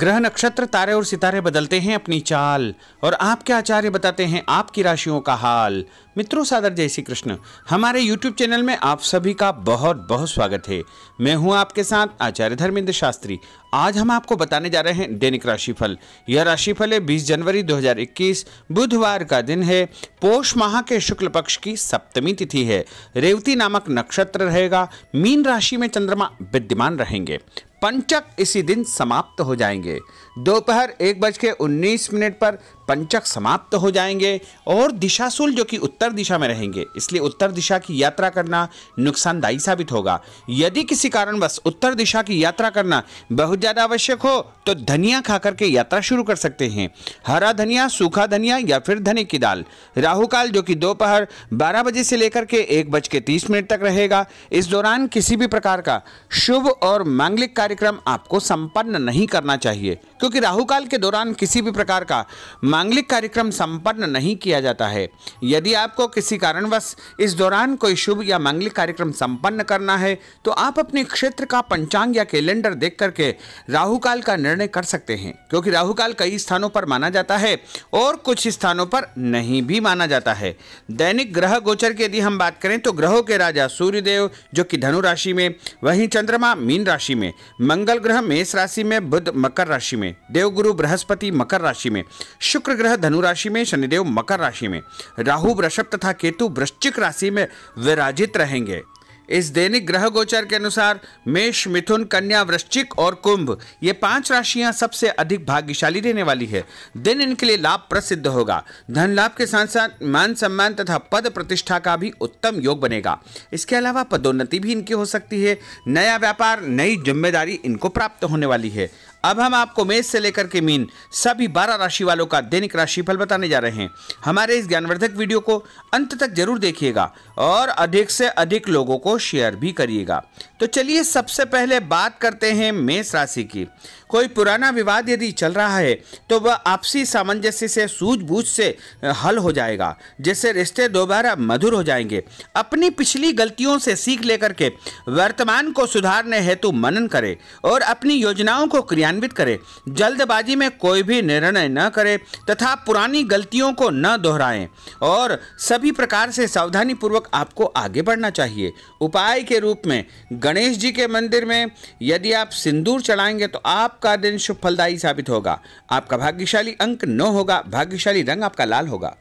ग्रह नक्षत्र तारे और सितारे बदलते हैं अपनी चाल और आपके आचार्य बताते हैं आपकी राशियों का हाल मित्रों सादर जय श्री कृष्ण हमारे यूट्यूब चैनल में आप सभी का बहुत बहुत स्वागत है मैं हूं आपके साथ आचार्य धर्मेंद्र शास्त्री आज हम आपको बताने जा रहे हैं दैनिक राशिफल यह राशिफल है 20 जनवरी 2021 बुधवार का दिन है पोष माह के शुक्ल पक्ष की सप्तमी तिथि है रेवती नामक नक्षत्र रहेगा मीन राशि में चंद्रमा विद्यमान रहेंगे पंचक इसी दिन समाप्त हो जाएंगे दोपहर एक बज के उन्नीस मिनट पर पंचक समाप्त हो जाएंगे और दिशाशूल जो कि उत्तर दिशा में रहेंगे इसलिए उत्तर दिशा की यात्रा करना नुकसानदायी साबित होगा यदि किसी कारणवश उत्तर दिशा की यात्रा करना बहुत ज़्यादा आवश्यक हो तो धनिया खा करके यात्रा शुरू कर सकते हैं हरा धनिया सूखा धनिया या फिर धने की दाल राहुकाल जो कि दोपहर बारह बजे से लेकर के एक बज के तीस मिनट तक रहेगा इस दौरान किसी भी प्रकार का शुभ और मांगलिक कार्यक्रम आपको संपन्न नहीं करना चाहिए क्योंकि राहुकाल के दौरान किसी भी प्रकार का मांगलिक कार्यक्रम संपन्न नहीं किया जाता है यदि आपको किसी कारणवश इस दौरान कोई शुभ या मांगलिक कार्यक्रम संपन्न करना है तो आप अपने क्षेत्र का पंचांग या कैलेंडर देख करके राहुकाल का निर्णय कर सकते हैं क्योंकि राहुकाल कई स्थानों पर माना जाता है और कुछ स्थानों पर नहीं भी माना जाता है दैनिक ग्रह गोचर की यदि हम बात करें तो ग्रहों के राजा सूर्यदेव जो कि धनु राशि में वहीं चंद्रमा मीन राशि में मंगल ग्रह मेष राशि में बुध मकर राशि में देवगुरु बृहस्पति मकर राशि में शुक्र शुक्र ग्रह धनु राशि में शनिदेव मकर राशि में राहु वृषभ तथा केतु वृश्चिक राशि में विराजित रहेंगे इस दैनिक ग्रह गोचर के अनुसार मेष मिथुन कन्या वृश्चिक और कुंभ ये पांच राशियां सबसे अधिक भाग्यशाली रहने वाली है दिन इनके लिए लाभ प्रसिद्ध होगा धन लाभ के साथ साथ मान सम्मान तथा पद प्रतिष्ठा का भी उत्तम योग बनेगा इसके अलावा पदोन्नति भी इनकी हो सकती है नया व्यापार नई जिम्मेदारी इनको प्राप्त होने वाली है अब हम आपको मेष से लेकर के मीन सभी बारह राशि वालों का दैनिक राशिफल बताने जा रहे हैं हमारे इस ज्ञानवर्धक वीडियो को अंत तक जरूर देखिएगा और अधिक से अधिक लोगों को शेयर भी करिएगा तो चलिए सबसे पहले बात करते हैं मेष राशि की कोई पुराना विवाद यदि चल रहा है तो वह आपसी सामंजस्य से सूझबूझ से हल हो जाएगा जिससे रिश्ते दोबारा मधुर हो जाएंगे अपनी पिछली गलतियों से सीख लेकर के वर्तमान को सुधारने हेतु मनन करें और अपनी योजनाओं को क्रियान्वित करें जल्दबाजी में कोई भी निर्णय न करें तथा पुरानी गलतियों को न दोहराएं और सभी प्रकार से सावधानीपूर्वक आपको आगे बढ़ना चाहिए उपाय के रूप में गणेश जी के मंदिर में यदि आप सिंदूर चढ़ाएंगे तो आपका दिन शुभ फलदायी साबित होगा आपका भाग्यशाली अंक नौ होगा भाग्यशाली रंग आपका लाल होगा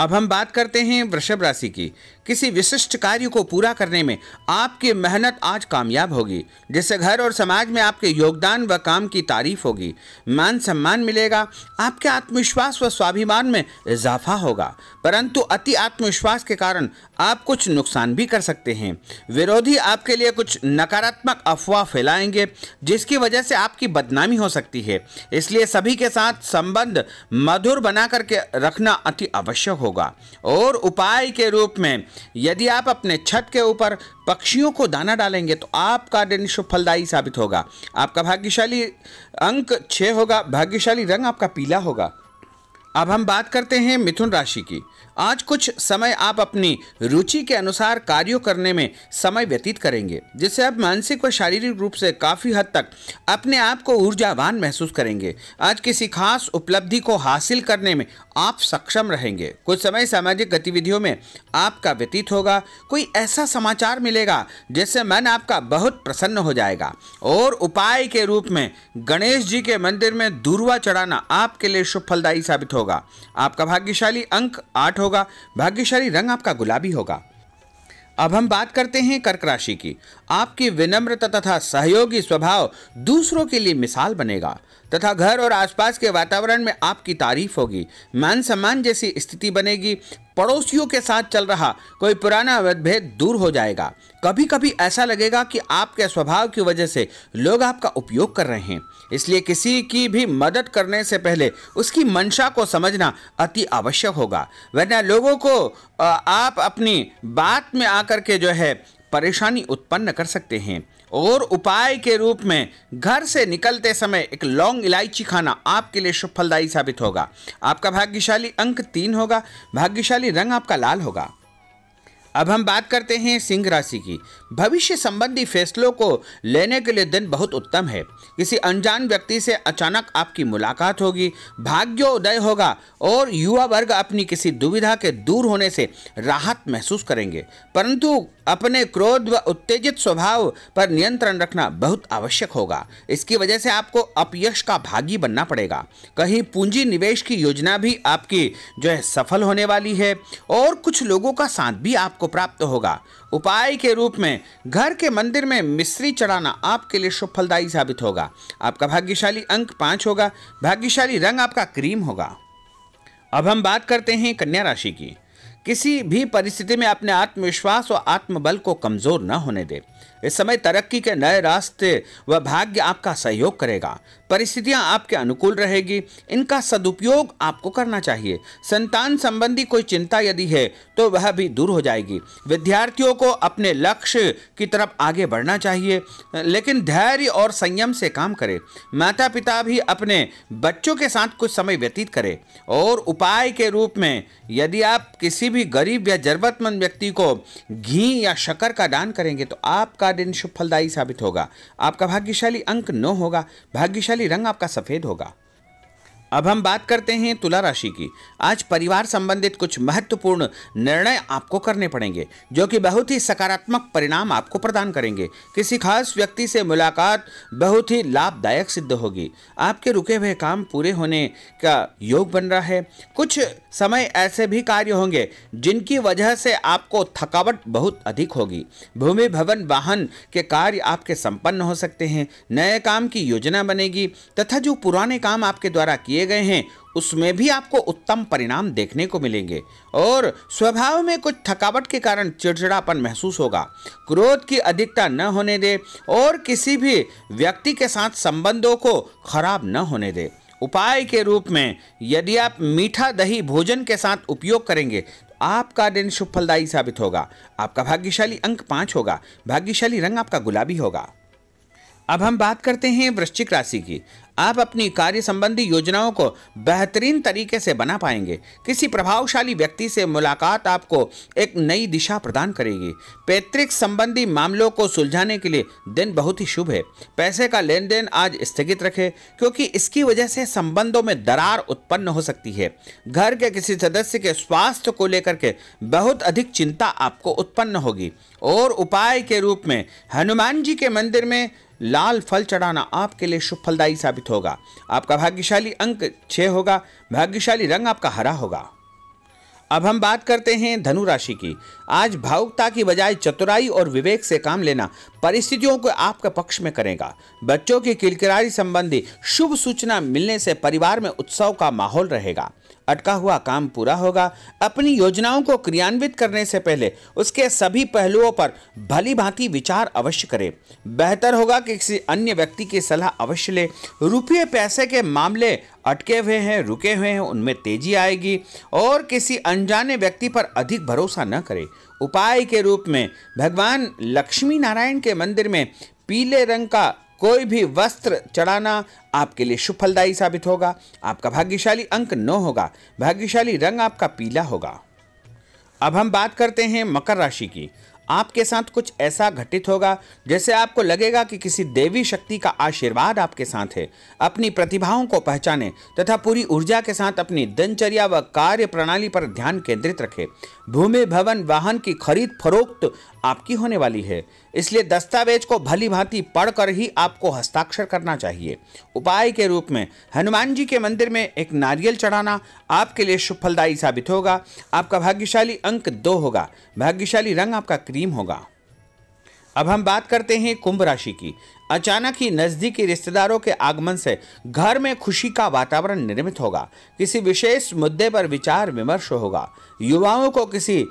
अब हम बात करते हैं वृषभ राशि की किसी विशिष्ट कार्य को पूरा करने में आपकी मेहनत आज कामयाब होगी जिससे घर और समाज में आपके योगदान व काम की तारीफ होगी मान सम्मान मिलेगा आपके आत्मविश्वास व स्वाभिमान में इजाफा होगा परंतु अति आत्मविश्वास के कारण आप कुछ नुकसान भी कर सकते हैं विरोधी आपके लिए कुछ नकारात्मक अफवाह फैलाएंगे जिसकी वजह से आपकी बदनामी हो सकती है इसलिए सभी के साथ संबंध मधुर बना करके रखना अति आवश्यक होगा होगा और उपाय के रूप में यदि आप अपने छत के ऊपर पक्षियों को दाना डालेंगे तो आपका दिन शुभ फलदायी साबित होगा आपका भाग्यशाली अंक छः होगा भाग्यशाली रंग आपका पीला होगा अब हम बात करते हैं मिथुन राशि की आज कुछ समय आप अपनी रुचि के अनुसार कार्यों करने में समय व्यतीत करेंगे जिससे आप मानसिक व शारीरिक रूप से काफ़ी हद तक अपने आप को ऊर्जावान महसूस करेंगे आज किसी खास उपलब्धि को हासिल करने में आप सक्षम रहेंगे कुछ समय सामाजिक गतिविधियों में आपका व्यतीत होगा कोई ऐसा समाचार मिलेगा जिससे मन आपका बहुत प्रसन्न हो जाएगा और उपाय के रूप में गणेश जी के मंदिर में दूरवा चढ़ाना आपके लिए शुभ फलदायी साबित होगा होगा आपका भाग्यशाली अंक आठ होगा भाग्यशाली रंग आपका गुलाबी होगा अब हम बात करते हैं कर्क राशि की आपकी विनम्रता तथा सहयोगी स्वभाव दूसरों के लिए मिसाल बनेगा तथा घर और आसपास के वातावरण में आपकी तारीफ होगी मान सम्मान जैसी स्थिति बनेगी पड़ोसियों के साथ चल रहा कोई पुराना मतभेद दूर हो जाएगा कभी कभी ऐसा लगेगा कि आपके स्वभाव की वजह से लोग आपका उपयोग कर रहे हैं इसलिए किसी की भी मदद करने से पहले उसकी मंशा को समझना अति आवश्यक होगा वरना लोगों को आप अपनी बात में आकर के जो है परेशानी उत्पन्न कर सकते हैं और उपाय के रूप में घर से निकलते समय एक लौंग इलायची खाना आपके लिए शुभ फलदायी साबित होगा आपका भाग्यशाली अंक तीन होगा भाग्यशाली रंग आपका लाल होगा अब हम बात करते हैं सिंह राशि की भविष्य संबंधी फैसलों को लेने के लिए दिन बहुत उत्तम है किसी अनजान व्यक्ति से अचानक आपकी मुलाकात होगी भाग्योदय होगा और युवा वर्ग अपनी किसी दुविधा के दूर होने से राहत महसूस करेंगे परंतु अपने क्रोध व उत्तेजित स्वभाव पर नियंत्रण रखना बहुत आवश्यक होगा इसकी वजह से आपको अपयश का भागी बनना पड़ेगा कहीं पूंजी निवेश की योजना भी आपकी जो है सफल होने वाली है और कुछ लोगों का साथ भी आपको प्राप्त होगा उपाय के रूप में घर के मंदिर में मिश्री चढ़ाना आपके लिए शुभ फलदायी साबित होगा आपका भाग्यशाली अंक पांच होगा भाग्यशाली रंग आपका क्रीम होगा अब हम बात करते हैं कन्या राशि की किसी भी परिस्थिति में अपने आत्मविश्वास और आत्मबल को कमजोर न होने दें इस समय तरक्की के नए रास्ते व भाग्य आपका सहयोग करेगा परिस्थितियां आपके अनुकूल रहेगी इनका सदुपयोग आपको करना चाहिए संतान संबंधी कोई चिंता यदि है तो वह भी दूर हो जाएगी विद्यार्थियों को अपने लक्ष्य की तरफ आगे बढ़ना चाहिए लेकिन धैर्य और संयम से काम करें माता पिता भी अपने बच्चों के साथ कुछ समय व्यतीत करें और उपाय के रूप में यदि आप किसी भी गरीब या ज़रूरतमंद व्यक्ति को घी या शक्कर का दान करेंगे तो आपका दिन शुभ फलदायी साबित होगा आपका भाग्यशाली अंक नौ होगा भाग्यशाली ही रंग आपका सफ़ेद होगा अब हम बात करते हैं तुला राशि की आज परिवार संबंधित कुछ महत्वपूर्ण निर्णय आपको करने पड़ेंगे जो कि बहुत ही सकारात्मक परिणाम आपको प्रदान करेंगे किसी खास व्यक्ति से मुलाकात बहुत ही लाभदायक सिद्ध होगी आपके रुके हुए काम पूरे होने का योग बन रहा है कुछ समय ऐसे भी कार्य होंगे जिनकी वजह से आपको थकावट बहुत अधिक होगी भूमि भवन वाहन के कार्य आपके संपन्न हो सकते हैं नए काम की योजना बनेगी तथा जो पुराने काम आपके द्वारा किए किए गए हैं उसमें भी आपको उत्तम परिणाम देखने को मिलेंगे और स्वभाव में कुछ थकावट के कारण चिड़चिड़ापन महसूस होगा क्रोध की अधिकता न होने दे और किसी भी व्यक्ति के साथ संबंधों को खराब न होने दे उपाय के रूप में यदि आप मीठा दही भोजन के साथ उपयोग करेंगे तो आपका दिन शुभ फलदायी साबित होगा आपका भाग्यशाली अंक पाँच होगा भाग्यशाली रंग आपका गुलाबी होगा अब हम बात करते हैं वृश्चिक राशि की आप अपनी कार्य संबंधी योजनाओं को बेहतरीन तरीके से बना पाएंगे किसी प्रभावशाली व्यक्ति से मुलाकात आपको एक नई दिशा प्रदान करेगी पैतृक संबंधी मामलों को सुलझाने के लिए दिन बहुत ही शुभ है पैसे का लेन देन आज स्थगित रखें क्योंकि इसकी वजह से संबंधों में दरार उत्पन्न हो सकती है घर के किसी सदस्य के स्वास्थ्य को लेकर के बहुत अधिक चिंता आपको उत्पन्न होगी और उपाय के रूप में हनुमान जी के मंदिर में लाल फल चढ़ाना आपके लिए शुभ फलदायी साबित स्थापित होगा आपका भाग्यशाली अंक छः होगा भाग्यशाली रंग आपका हरा होगा अब हम बात करते हैं धनु राशि की आज भावुकता की बजाय चतुराई और विवेक से काम लेना परिस्थितियों को आपके पक्ष में करेगा बच्चों की किलकिरारी संबंधी शुभ सूचना मिलने से परिवार में उत्सव का माहौल रहेगा अटका हुआ काम पूरा होगा अपनी योजनाओं को क्रियान्वित करने से पहले उसके सभी पहलुओं पर भली भांति विचार अवश्य करें बेहतर होगा कि किसी अन्य व्यक्ति की सलाह अवश्य लें रुपये पैसे के मामले अटके हुए हैं रुके हुए हैं उनमें तेजी आएगी और किसी अनजाने व्यक्ति पर अधिक भरोसा न करें उपाय के रूप में भगवान लक्ष्मी नारायण के मंदिर में पीले रंग का कोई भी वस्त्र चढ़ाना आपके लिए शुभ फलदायी साबित होगा आपका भाग्यशाली अंक नौ होगा भाग्यशाली रंग आपका पीला होगा अब हम बात करते हैं मकर राशि की आपके साथ कुछ ऐसा घटित होगा जैसे आपको लगेगा कि किसी देवी शक्ति का आशीर्वाद आपके साथ है अपनी प्रतिभाओं को पहचाने तथा पूरी ऊर्जा के साथ अपनी दिनचर्या व कार्य प्रणाली पर ध्यान केंद्रित रखें भूमि भवन वाहन की खरीद फरोख्त आपकी होने वाली है इसलिए दस्तावेज को भली भांति पढ़कर ही आपको हस्ताक्षर करना चाहिए उपाय के रूप में हनुमान जी के मंदिर में एक नारियल चढ़ाना आपके लिए सुफलदायी साबित होगा आपका भाग्यशाली अंक दो होगा भाग्यशाली रंग आपका क्रीम होगा अब हम बात करते हैं कुंभ राशि की अचानक ही नज़दीकी रिश्तेदारों के आगमन से घर में खुशी का वातावरण निर्मित होगा किसी विशेष मुद्दे पर विचार विमर्श होगा युवाओं को किसी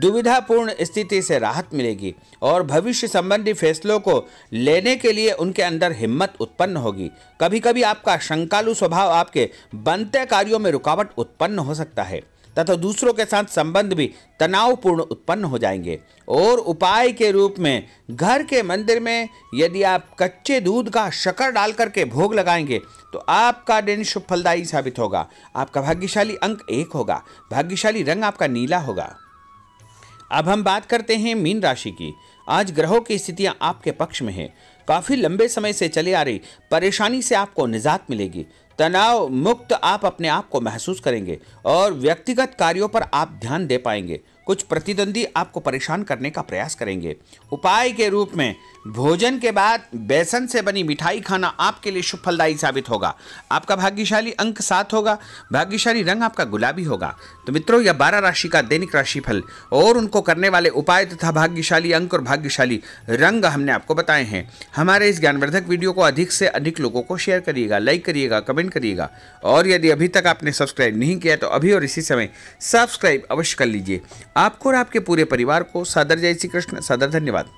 दुविधापूर्ण स्थिति से राहत मिलेगी और भविष्य संबंधी फैसलों को लेने के लिए उनके अंदर हिम्मत उत्पन्न होगी कभी कभी आपका शंकालु स्वभाव आपके बनते कार्यों में रुकावट उत्पन्न हो सकता है तथा दूसरों के साथ संबंध भी तनावपूर्ण उत्पन्न हो जाएंगे और उपाय के रूप में घर के मंदिर में यदि आप कच्चे दूध का शकर डाल करके भोग लगाएंगे तो आपका दिन शुभ फलदायी साबित होगा आपका भाग्यशाली अंक एक होगा भाग्यशाली रंग आपका नीला होगा अब हम बात करते हैं मीन राशि की आज ग्रहों की स्थितियां आपके पक्ष में हैं काफ़ी लंबे समय से चली आ रही परेशानी से आपको निजात मिलेगी तनाव मुक्त आप अपने आप को महसूस करेंगे और व्यक्तिगत कार्यों पर आप ध्यान दे पाएंगे कुछ प्रतिद्वंदी आपको परेशान करने का प्रयास करेंगे उपाय के रूप में भोजन के बाद बेसन से बनी मिठाई खाना आपके लिए शुभ साबित होगा आपका भाग्यशाली अंक सात होगा भाग्यशाली रंग आपका गुलाबी होगा तो मित्रों यह बारह राशि का दैनिक राशिफल और उनको करने वाले उपाय तथा भाग्यशाली अंक और भाग्यशाली रंग हमने आपको बताए हैं हमारे इस ज्ञानवर्धक वीडियो को अधिक से अधिक लोगों को शेयर करिएगा लाइक करिएगा कमेंट करिएगा और यदि अभी तक आपने सब्सक्राइब नहीं किया तो अभी और इसी समय सब्सक्राइब अवश्य कर लीजिए आपको और आपके पूरे परिवार को सादर जय श्री कृष्ण सादर धन्यवाद